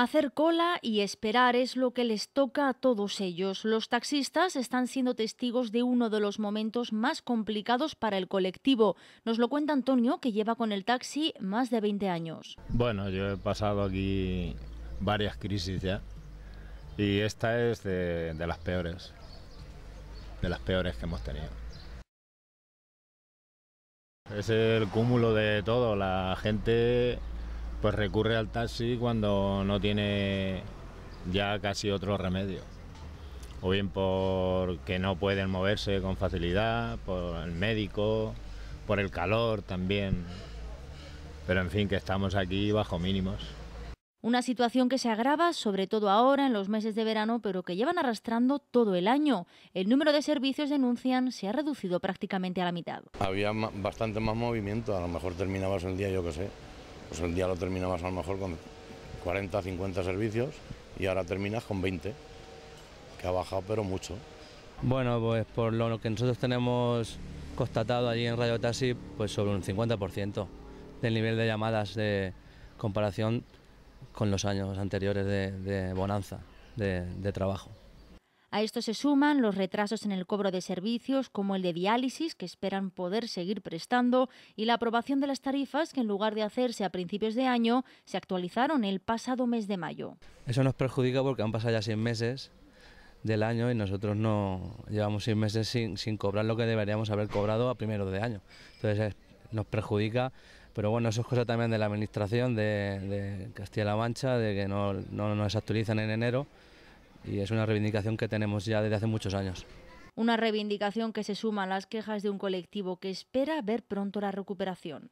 Hacer cola y esperar es lo que les toca a todos ellos. Los taxistas están siendo testigos de uno de los momentos más complicados para el colectivo. Nos lo cuenta Antonio, que lleva con el taxi más de 20 años. Bueno, yo he pasado aquí varias crisis ya y esta es de, las peores, de las peores que hemos tenido. Es el cúmulo de todo, la gente pues recurre al taxi cuando no tiene ya casi otro remedio. O bien porque no pueden moverse con facilidad, por el médico, por el calor también. Pero en fin, que estamos aquí bajo mínimos. Una situación que se agrava, sobre todo ahora, en los meses de verano, pero que llevan arrastrando todo el año. El número de servicios, denuncian, se ha reducido prácticamente a la mitad. Había bastante más movimiento, a lo mejor terminabas el día, yo qué sé, pues el día lo terminabas a lo mejor con 40, 50 servicios y ahora terminas con 20, que ha bajado pero mucho. Bueno, pues por lo que nosotros tenemos constatado allí en Radio Taxi, pues sobre un 50% del nivel de llamadas de comparación con los años anteriores de, bonanza de trabajo. A esto se suman los retrasos en el cobro de servicios como el de diálisis, que esperan poder seguir prestando, y la aprobación de las tarifas que en lugar de hacerse a principios de año, se actualizaron el pasado mes de mayo. Eso nos perjudica porque han pasado ya seis meses del año y nosotros no llevamos seis meses sin, cobrar lo que deberíamos haber cobrado a primeros de año. Entonces nos perjudica pero bueno, eso es cosa también de la administración de, Castilla-La Mancha, de que no, no, nos actualizan en enero y es una reivindicación que tenemos ya desde hace muchos años. Una reivindicación que se suma a las quejas de un colectivo que espera ver pronto la recuperación.